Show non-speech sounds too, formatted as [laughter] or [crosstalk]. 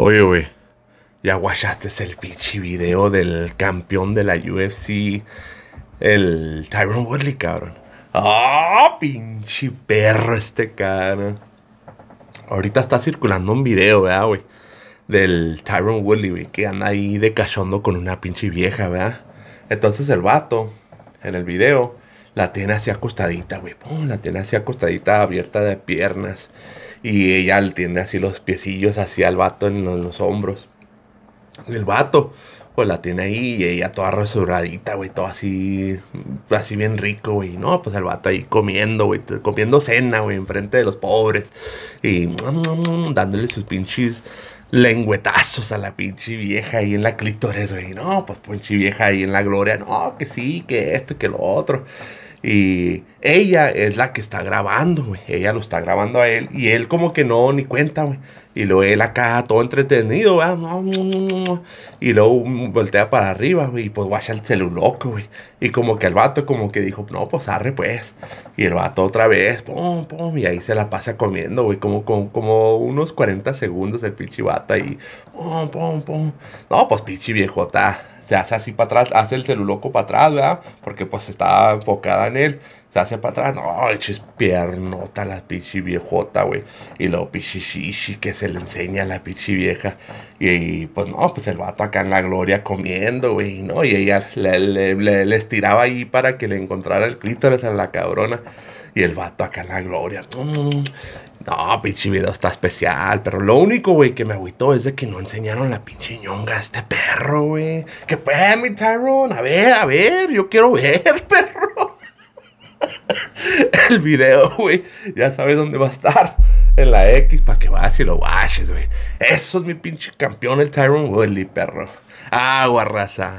Oye, güey. Ya guachaste el pinche video del campeón de la UFC, el Tyron Woodley, cabrón. ¡Ah, pinche perro este cabrón! Ahorita está circulando un video, ¿verdad, güey? Del Tyron Woodley, güey, que anda ahí de cachondo con una pinche vieja, ¿verdad? Entonces el vato, en el video, la tiene así acostadita, güey. Pum, la tiene así acostadita, abierta de piernas. Y ella tiene así los piecillos hacia el vato en los, hombros. El vato, pues la tiene ahí y ella toda resurradita, güey, todo así, así bien rico, güey. No, pues el vato ahí comiendo, güey, comiendo cena, güey, enfrente de los pobres. Y mm, dándole sus pinches lengüetazos a la pinche vieja ahí en la clítores, güey. No, pues pinche vieja ahí en la gloria. No, que sí, que esto, que lo otro. Y ella es la que está grabando, güey. Ella lo está grabando a él. Y él como que no, ni cuenta, güey. Y luego él acá todo entretenido, güey. Y luego voltea para arriba, güey. Y pues guacha el celular, loco, güey. Y como que el vato como que dijo, no, pues arre, pues. Y el vato otra vez, pum, pum. Y ahí se la pasa comiendo, güey. Como, como, como unos 40 segundos el pinche vato ahí. Pum, pum, pum. No, pues pinche viejota se hace así para atrás, hace el celuloco para atrás, ¿verdad? Porque pues estaba enfocada en él, se hace para atrás, no, eches piernota la pichi viejota, güey. Y lo pichi que se le enseña a la pichi vieja. Y, pues no, pues el vato acá en la gloria comiendo, güey, ¿no? Y ella le, le, les tiraba ahí para que le encontrara el clítoris a la cabrona. Y el vato acá en la gloria. No, pinche video está especial, pero lo único, güey, que me agüitó es de que no enseñaron la pinche ñonga a este perro, güey. Que pues, mi Tyrone, a ver, a ver, yo quiero ver, [laughs] perro. el video, güey, ya sabes dónde va a estar. En la X, para que vas y lo baches, güey. Eso es mi pinche campeón, el Tyrone Woodley, perro. Agua, raza.